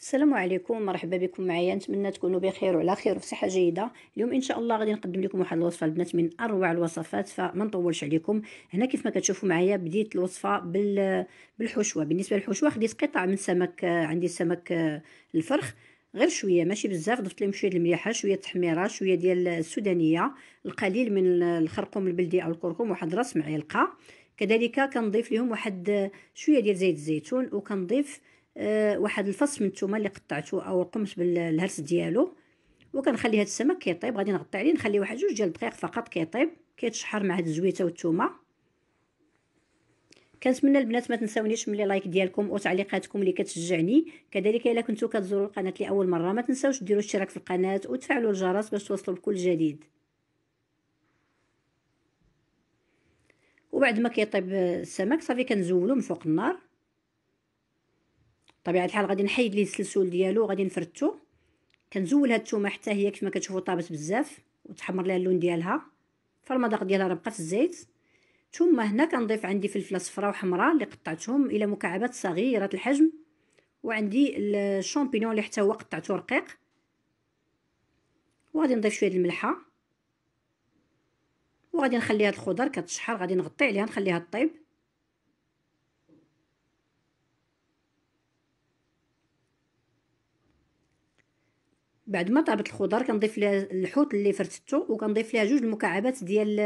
السلام عليكم مرحبا بكم معايا نتمنى تكونوا بخير وعلى خير وفي صحه جيده اليوم ان شاء الله غادي نقدم لكم واحد الوصفه البنات من اروع الوصفات فما نطولش عليكم هنا كيف ما كتشوفوا معايا بديت الوصفه بال بالحشوه بالنسبه للحشوه خديت قطع من سمك عندي سمك آه، الفرخ غير شويه ماشي بزاف ضفت لهم شويه المليحه شويه التحميره شويه ديال السودانيه القليل من الخرقوم البلدي او الكركم واحد راس معلقه كذلك كنضيف لهم واحد آه، شويه ديال زيت الزيتون وكنضيف آه، واحد الفص من الثومه اللي قطعته او قمت بالهرس ديالو وكنخلي هذا السمك كيطيب غادي نغطي عليه نخليه واحد جوج ديال الدقائق فقط كيطيب كيتشحر مع هاد الزويته والثومه كنتمنى البنات ما تنساونيش ملي لايك ديالكم وتعليقاتكم اللي كتشجعني كذلك الا كنتو كتزوروا القناه لاول مره ما تنساوش ديروا اشتراك في القناه وتفعلوا الجرس باش توصلوا بكل جديد وبعد ما كيطيب السمك صافي كنزولو من فوق النار بطبيعه الحال غادي نحيد ليه السلسول ديالو وغادي نفردتو كنزول هاد الثومه حتى هي كيف ما كتشوفوا طابت بزاف وتحمر ليها اللون ديالها فالمذاق ديالها راه بقى في الزيت ثم هنا كنضيف عندي فلفله صفراء وحمراء اللي قطعتهم الى مكعبات صغيره الحجم وعندي الشامبينيون اللي حتى هو قطعته رقيق وغادي نضيف شويه الملحه وغادي نخلي هاد الخضر كتشحر غادي نغطي عليها نخليها طيب بعد ما طابت الخضر كنضيف ليها الحوت اللي فرتتو وكنضيف ليها جوج المكعبات ديال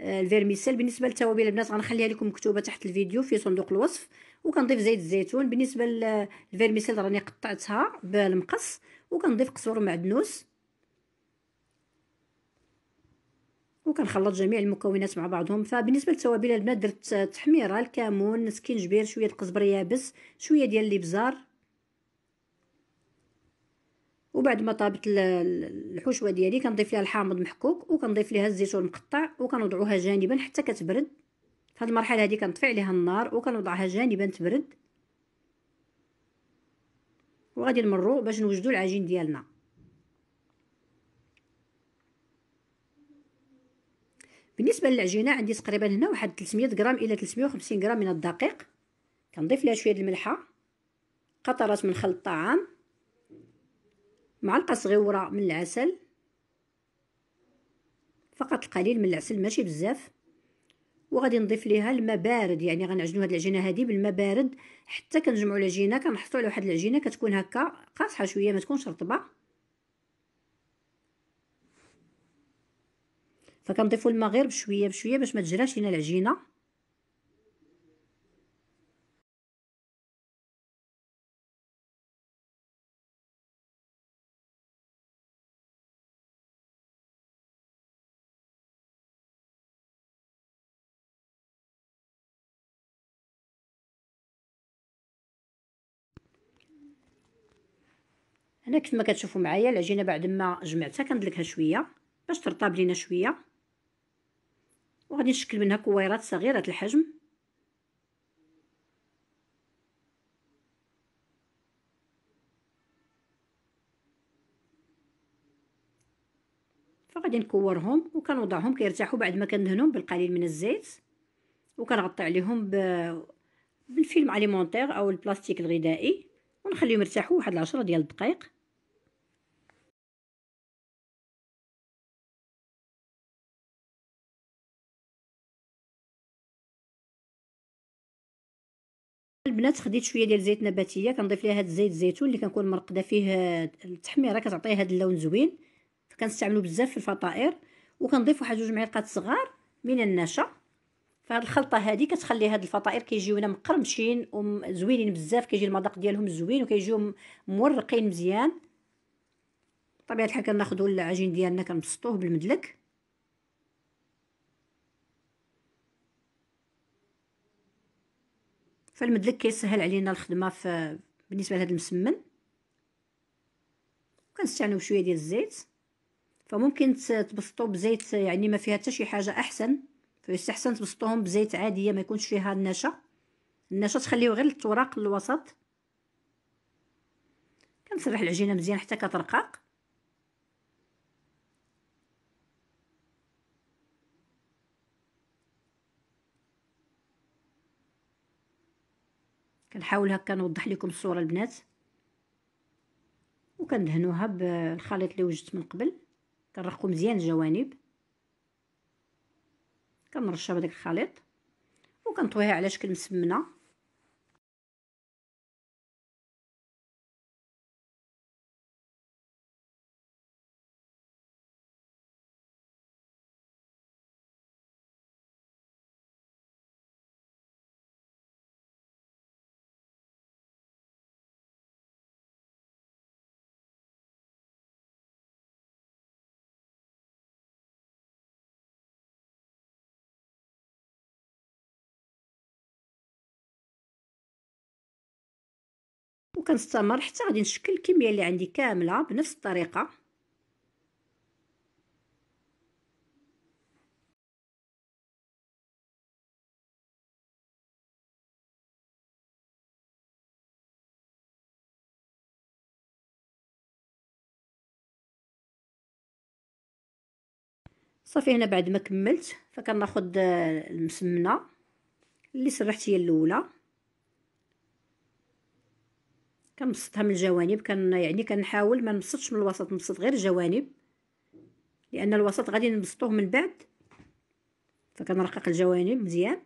آه، الفيرميسيل بالنسبه للتوابل البنات غنخليها لكم مكتوبه تحت الفيديو في صندوق الوصف وكنضيف زيت الزيتون بالنسبه للفيرميسيل آه، راني قطعتها بالمقص وكنضيف قصور معدنوس وكنخلط جميع المكونات مع بعضهم فبالنسبه للتوابل البنات درت تحميره الكمون سكينجبير شويه القزبر يابس شويه ديال الابزار وبعد ما طابت الحشوه ديالي كنضيف ليها الحامض محكوك وكنضيف ليها الزيتون مقطع وكنوضعوها جانبا حتى كتبرد في هذه المرحله هذه كنطفي عليها النار وكنوضعها جانبا تبرد وغادي نمرو باش نوجدو العجين ديالنا بالنسبه للعجينه عندي تقريبا هنا واحد 300 غرام الى 350 غرام من الدقيق كنضيف لها شويه الملحه قطرات من خل الطعام معلقة صغيرة من العسل فقط القليل من العسل ماشي بزاف وغادي نضيف ليها الماء بارد يعني غنعجنوا هاد العجينه هادي بالماء بارد حتى كنجمعوا العجينه كنحطوا على واحد العجينه كتكون هكا قاصحه شويه ما تكونش رطبه فكنضيفوا الماء غير بشويه بشويه باش ما تجراش لينا العجينه هنا كيف ما كتشوفوا معايا العجينه بعد ما جمعتها كندلكها شويه باش ترطب لينا شويه وغادي نشكل منها كويرات صغيره الحجم فغادي نكورهم وكنوضعهم كيرتاحوا بعد ما كندهنهم بالقليل من الزيت وكنغطي عليهم ب... بالفيلم اليمونتير او البلاستيك الغذائي ونخليهم يرتاحوا واحد العشرة ديال الدقائق البنات خديت شويه ديال زيت نباتيه كنضيف ليها هاد زيت الزيتون اللي كنكون مرقده فيه التحميره كتعطيه هاد اللون زوين كنستعملو بزاف في الفطائر وكنضيف واحد جوج معلقات صغار من النشا فهاد الخلطه هادي كتخلي هاد الفطائر كيجيونا مقرمشين وزوينين بزاف كيجي المذاق ديالهم زوين وكيجيو مورقين مزيان بطبيعه الحال كناخذوا العجين ديالنا كنبسطوه بالمدلك فالمدلك كيسهل علينا الخدمه في بالنسبه لهذا المسمن كنستعملوا شويه ديال الزيت فممكن تبسطو بزيت يعني ما فيها حتى شي حاجه احسن فيستحسن تبسطوهم بزيت عاديه ما يكونش فيها النشا النشا تخليو غير التوراق الوسط كنسرح العجينه مزيان حتى كترقاق كنحاول هكا نوضح لكم الصوره البنات وكندهنوها بالخليط اللي وجدت من قبل كنرقو مزيان الجوانب كنرشها بهذاك الخليط وكنطويها على شكل مسمنه وكنستمر حتى غادي نشكل الكميه اللي عندي كامله بنفس الطريقه صافي هنا بعد ما كملت فكناخد المسمنه اللي سرحت هي الاولى كنبسطها من الجوانب كن يعني كنحاول ما نبسطش من الوسط نبسط غير الجوانب لان الوسط غادي نبسطوه من بعد فكنرقق الجوانب مزيان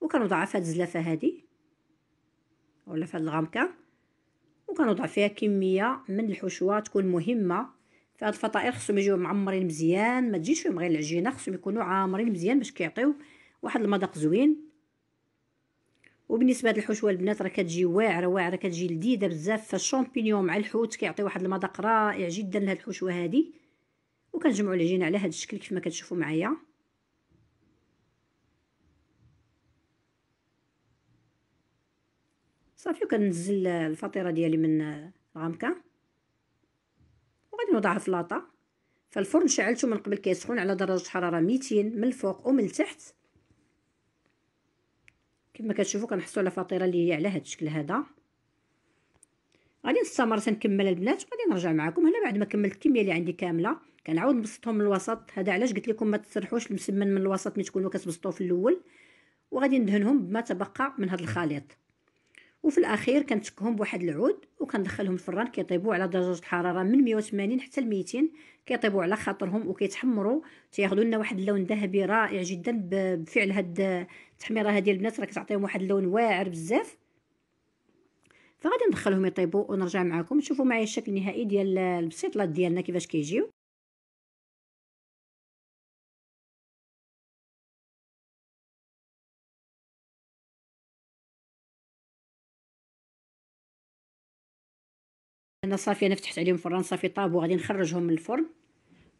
وكنوضعها في هاد الزلافه هادي ولا في هاد الغمكه وكنوضع فيها كميه من الحشوه تكون مهمه فهاد الفطائر خصهم يجيو معمرين مزيان ما تجيش فيهم غير العجينه خصهم يكونوا عامرين مزيان باش كيعطيو واحد المذاق زوين وبالنسبه هاد الحشوه البنات راه كتجي واعره واعره كتجي لذيذه بزاف فالشامبينيون مع الحوت كيعطي واحد المذاق رائع جدا لهاد الحشوه هادي وكنجمعوا العجينه على هاد الشكل كيف ما كتشوفوا معايا صافي وكنزل الفطيره ديالي من الغمكه وغادي نوضعها في لاطه فالفرن شعلته من قبل كيسخن على درجه حراره 200 من الفوق ومن التحت كما كتشوفوا كنحصلوا على فطيره اللي هي على هذا الشكل هذا غادي نستمر تنكمل البنات وغادي نرجع معكم هنا بعد ما كملت الكميه اللي عندي كامله كنعاود نبسطهم من الوسط هذا علاش قلت لكم ما تسرحوش المسمن من الوسط ملي تكونوا كتبسطوه في الاول وغادي ندهنهم بما تبقى من هذا الخليط وفي الاخير كنتكهم بواحد العود وكندخلهم الفران كيطيبوا على درجه الحراره من 180 حتى ل 200 كيطيبوا على خاطرهم وكيتحمروا تياخذوا لنا واحد اللون ذهبي رائع جدا بفعل هاد التحميره هذه البنات راه كتعطيهم واحد اللون واعر بزاف فغادي ندخلهم يطيبوا ونرجع معكم تشوفوا معايا الشكل النهائي ديال البسيطلات ديالنا كيفاش كيجيو انا صافي انا فتحت عليهم فران صافي طابو غادي نخرجهم من الفرن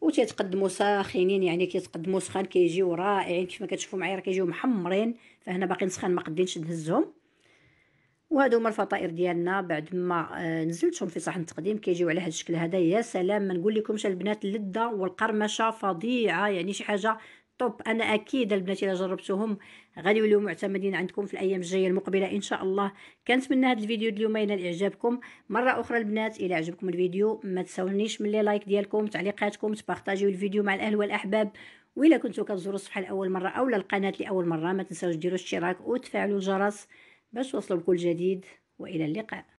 وتيتقدموا ساخنين يعني كيتقدموا سخان كيجيو رائعين كيف ما كتشوفوا معايا راه كيجيو محمرين فهنا باقيين سخان ما قدينش نهزهم وهادو هما الفطائر ديالنا بعد ما آه، نزلتهم في صحن التقديم كيجيو على هذا الشكل هذا يا سلام ما نقول لكمش البنات اللذه والقرمشه فظيعه يعني شي حاجه طوب انا اكيد البنات الا جربتوهم غادي يوليو معتمدين عندكم في الايام الجايه المقبله ان شاء الله كنتمنى هذا الفيديو اليوم ينال اعجابكم مره اخرى البنات الى عجبكم الفيديو ما تساونيش من لي لايك ديالكم تعليقاتكم تبارطاجيو الفيديو مع الاهل والاحباب والا كنتو كتزوروا الصفحه لاول مره اولا القناه لاول مره ما تنساوش ديروا اشتراك وتفعلوا الجرس باش توصلوا بكل جديد والى اللقاء